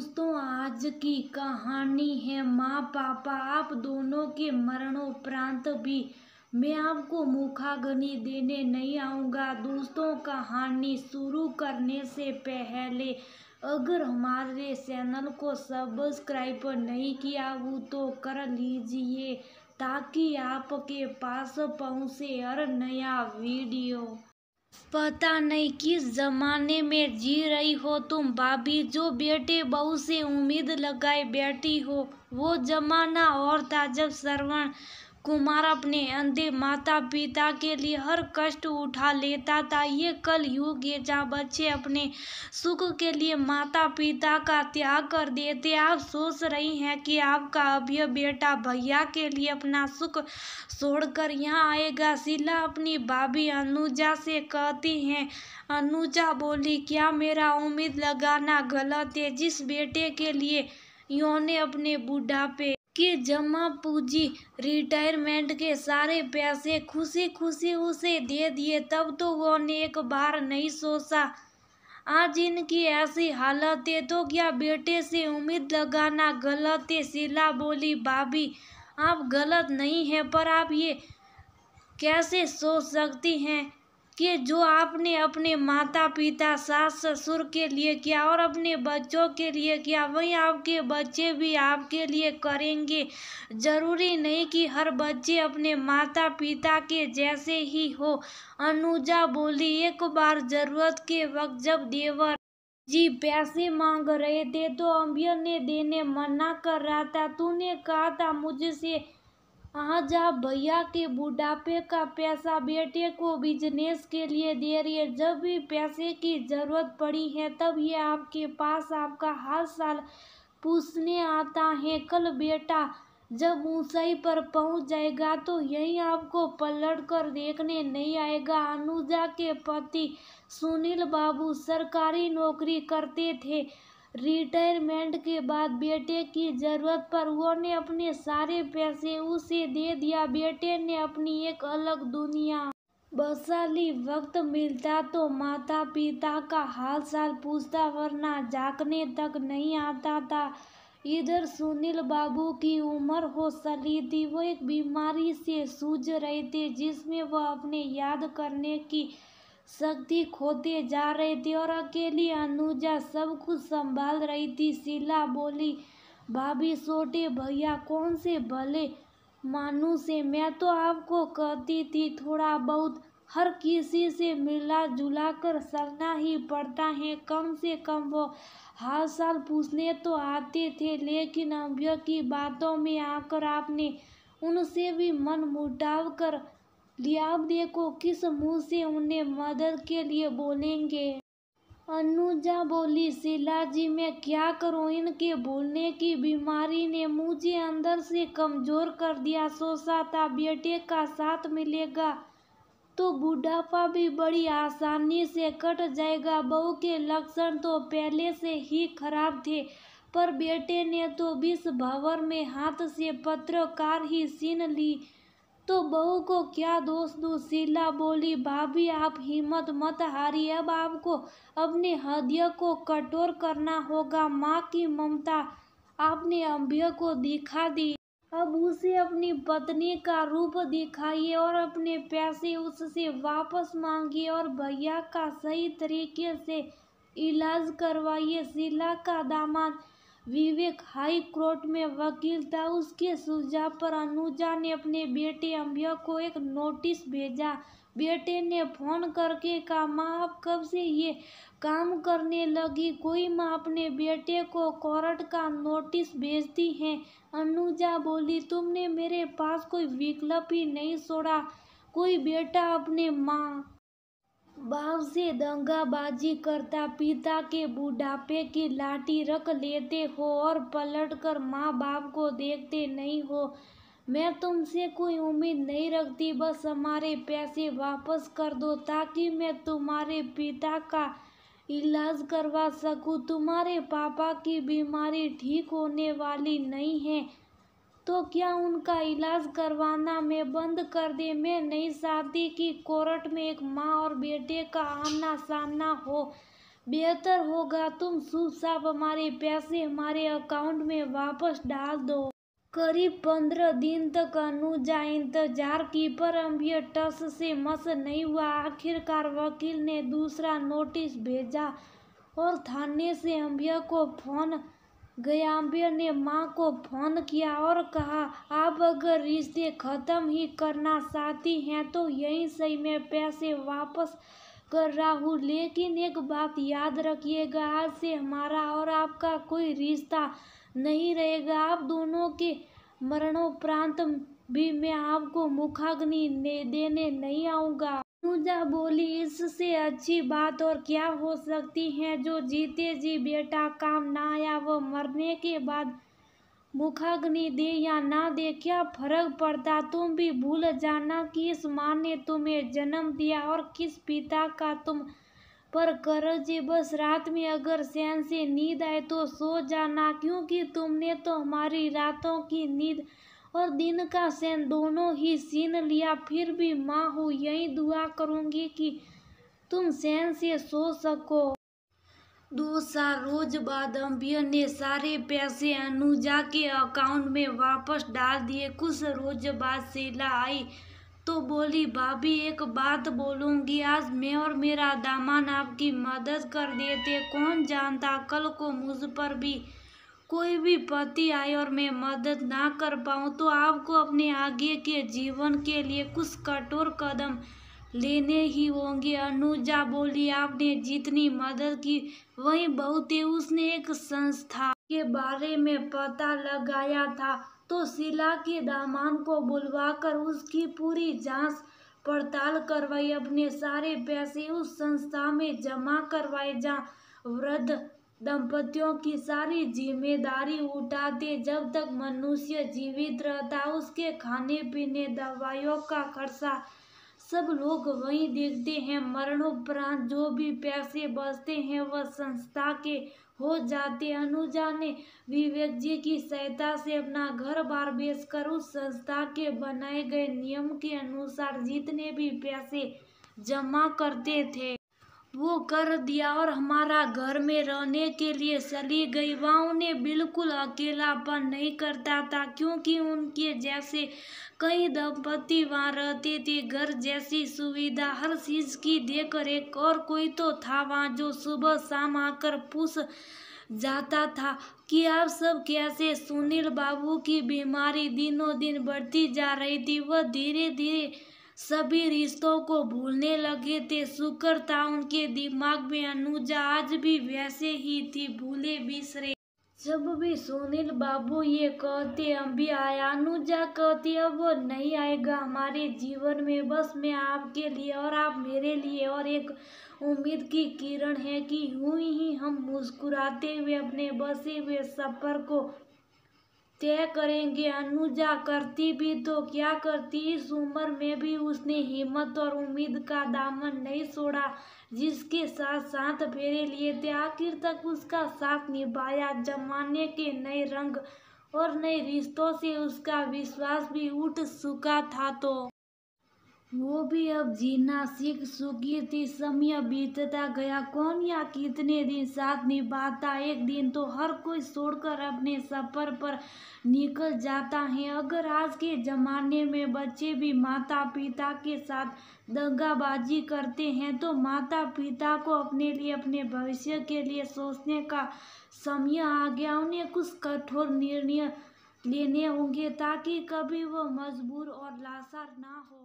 दोस्तों आज की कहानी है माँ पापा आप दोनों के मरणोपरांत भी मैं आपको मुखाग्नि देने नहीं आऊँगा दोस्तों कहानी शुरू करने से पहले अगर हमारे चैनल को सब्सक्राइब नहीं किया हो तो कर लीजिए ताकि आपके पास पहुँचे हर नया वीडियो पता नहीं किस जमाने में जी रही हो तुम भाभी जो बेटे बहू से उम्मीद लगाए बैठी हो वो जमाना और था जब श्रवण कुमार अपने अंधे माता पिता के लिए हर कष्ट उठा लेता था ये कल युग है जहाँ बच्चे अपने सुख के लिए माता पिता का त्याग कर देते आप सोच रही हैं कि आपका अभ्य बेटा भैया के लिए अपना सुख छोड़कर यहाँ आएगा शिला अपनी भाभी अनुजा से कहती हैं अनुजा बोली क्या मेरा उम्मीद लगाना गलत है जिस बेटे के लिए यौने अपने बुढ़ापे उसकी जमा पूंजी रिटायरमेंट के सारे पैसे खुशी खुशी उसे दे दिए तब तो वो ने एक बार नहीं सोचा आज इनकी ऐसी हालत है तो क्या बेटे से उम्मीद लगाना गलत है शिला बोली भाभी आप गलत नहीं है पर आप ये कैसे सोच सकती हैं कि जो आपने अपने माता पिता सास ससुर के लिए किया और अपने बच्चों के लिए किया वही आपके बच्चे भी आपके लिए करेंगे जरूरी नहीं कि हर बच्चे अपने माता पिता के जैसे ही हो अनुजा बोली एक बार जरूरत के वक्त जब देवर जी पैसे मांग रहे थे तो अम्बियर ने देने मना कर रहा था तूने कहा था मुझसे आज आजा भैया के बुढ़ापे का पैसा बेटे को बिजनेस के लिए दे रही है जब भी पैसे की ज़रूरत पड़ी है तब ये आपके पास आपका हर साल पूछने आता है कल बेटा जब ऊंचाई पर पहुंच जाएगा तो यही आपको पलट कर देखने नहीं आएगा अनुजा के पति सुनील बाबू सरकारी नौकरी करते थे रिटायरमेंट के बाद बेटे की जरूरत पर उन्होंने अपने सारे पैसे उसे दे दिया बेटे ने अपनी एक अलग दुनिया बसाली वक्त मिलता तो माता पिता का हाल साल पूछता वरना जागने तक नहीं आता था इधर सुनील बाबू की उम्र हो सली थी वो एक बीमारी से सूझ रहे थे जिसमें वह अपने याद करने की शक्ति खोते जा रहे थे और अकेली अनुजा सब कुछ संभाल रही थी शीला बोली भाभी छोटे भैया कौन से भले मानू से मैं तो आपको कहती थी थोड़ा बहुत हर किसी से मिला जुला कर सकना ही पड़ता है कम से कम वो हर साल पूछने तो आते थे लेकिन अभ्य की बातों में आकर आपने उनसे भी मन मुटाव कर आप को किस मुंह से उन्हें मदद के लिए बोलेंगे अनुजा बोली शिला जी मैं क्या करूं इनके भूलने की बीमारी ने मुझे अंदर से कमज़ोर कर दिया सोचा था बेटे का साथ मिलेगा तो बुढ़ापा भी बड़ी आसानी से कट जाएगा बहू के लक्षण तो पहले से ही खराब थे पर बेटे ने तो बीस भवर में हाथ से पत्रकार ही छीन ली तो बहू को क्या दोष दूँ शीला बोली भाभी आप हिम्मत मत हारी अब आपको अपने हृदय को कठोर करना होगा माँ की ममता आपने अभ्य को दिखा दी अब उसे अपनी पत्नी का रूप दिखाइए और अपने पैसे उससे वापस मांगिए और भैया का सही तरीके से इलाज करवाइए शीला का दामाद विवेक हाई कोर्ट में वकील था उसके सुझाव पर अनुजा ने अपने बेटे अम्बिया को एक नोटिस भेजा बेटे ने फोन करके कहा माँ आप कब से ये काम करने लगी कोई माँ अपने बेटे को कोर्ट का नोटिस भेजती है अनुजा बोली तुमने मेरे पास कोई विकल्प ही नहीं छोड़ा कोई बेटा अपने माँ बाँव से दंगाबाजी करता पिता के बुढ़ापे की लाठी रख लेते हो और पलटकर माँ बाप को देखते नहीं हो मैं तुमसे कोई उम्मीद नहीं रखती बस हमारे पैसे वापस कर दो ताकि मैं तुम्हारे पिता का इलाज करवा सकूं तुम्हारे पापा की बीमारी ठीक होने वाली नहीं है तो क्या उनका इलाज करवाना मैं बंद कर दे मैं नई शादी की कोर्ट में एक माँ और बेटे का आमना सामना हो बेहतर होगा तुम सुब हमारे पैसे हमारे अकाउंट में वापस डाल दो करीब पंद्रह दिन तक अनुजा इंतजार की पर अम्बिय टस से मस नहीं हुआ आखिरकार वकील ने दूसरा नोटिस भेजा और थाने से अम्बिया को फोन गयाम्बिर ने मां को फोन किया और कहा आप अगर रिश्ते ख़त्म ही करना चाहती हैं तो यहीं से मैं पैसे वापस कर रहा हूँ लेकिन एक बात याद रखिएगा आज से हमारा और आपका कोई रिश्ता नहीं रहेगा आप दोनों के मरणोपरांत भी मैं आपको मुखाग्नि देने नहीं आऊँगा अनुजा बोली इससे अच्छी बात और क्या हो सकती है जो जीते जी बेटा काम ना आया वो मरने के बाद मुखाग्नि दे या ना दे क्या फर्क पड़ता तुम भी भूल जाना कि इस माँ ने तुम्हें जन्म दिया और किस पिता का तुम पर कर्ज बस रात में अगर सैन से नींद आए तो सो जाना क्योंकि तुमने तो हमारी रातों की नींद और दिन का सेन दोनों ही सीन लिया फिर भी माँ हो यही दुआ करूँगी कि तुम सेन से सो सको दो साल रोज बाद अम्बियर ने सारे पैसे अनुजा के अकाउंट में वापस डाल दिए कुछ रोज बाद शीला आई तो बोली भाभी एक बात बोलूँगी आज मैं और मेरा दामान आपकी मदद कर देते कौन जानता कल को मुझ पर भी कोई भी पति आए और मैं मदद ना कर पाऊँ तो आपको अपने आगे के जीवन के लिए कुछ कठोर कदम लेने ही होंगे अनुजा बोली आपने जितनी मदद की वही बहुत ही उसने एक संस्था के बारे में पता लगाया था तो शिला के दामान को बुलवाकर उसकी पूरी जांच पड़ताल करवाई अपने सारे पैसे उस संस्था में जमा करवाए जहाँ वृद्ध दंपतियों की सारी जिम्मेदारी उठाते जब तक मनुष्य जीवित रहता उसके खाने पीने दवाइयों का खर्चा सब लोग वही देखते हैं मरणोपरांत जो भी पैसे बचते हैं वह संस्था के हो जाते अनुजा ने विवेक जी की सहायता से अपना घर बार बेचकर उस संस्था के बनाए गए नियम के अनुसार जितने भी पैसे जमा करते थे वो कर दिया और हमारा घर में रहने के लिए चली गई वह उन्हें बिल्कुल अकेलापन नहीं करता था क्योंकि उनके जैसे कई दंपति वहाँ रहते थे घर जैसी सुविधा हर चीज़ की देकर एक और कोई तो था वहाँ जो सुबह शाम आकर पूछ जाता था कि आप सब कैसे सुनील बाबू की बीमारी दिनों दिन बढ़ती जा रही थी वह धीरे धीरे सभी रिश्तों को भूलने लगे थे शुक्र था उनके दिमाग में अनुजा आज भी वैसे ही थी भूले बिसरे जब भी सुनील बाबू ये कहते हम भी आया अनुजा कहती अब वो नहीं आएगा हमारे जीवन में बस मैं आपके लिए और आप मेरे लिए और एक उम्मीद की किरण है कि यूं ही हम मुस्कुराते हुए अपने बसे हुए सफ़र को तय करेंगे अनुजा करती भी तो क्या करती इस उम्र में भी उसने हिम्मत और उम्मीद का दामन नहीं छोड़ा जिसके साथ साथ फेरे लिए थे आखिर तक उसका साथ निभाया जमाने के नए रंग और नए रिश्तों से उसका विश्वास भी उठ चुका था तो वो भी अब जीना सीख चुकी थी समय बीतता गया कौन या कितने दिन साथ निभाता एक दिन तो हर कोई छोड़कर अपने सफर पर निकल जाता है अगर आज के ज़माने में बच्चे भी माता पिता के साथ दंगाबाजी करते हैं तो माता पिता को अपने लिए अपने भविष्य के लिए सोचने का समय आ गया उन्हें कुछ कठोर निर्णय लेने होंगे ताकि कभी वो मजबूर और लाचार ना हो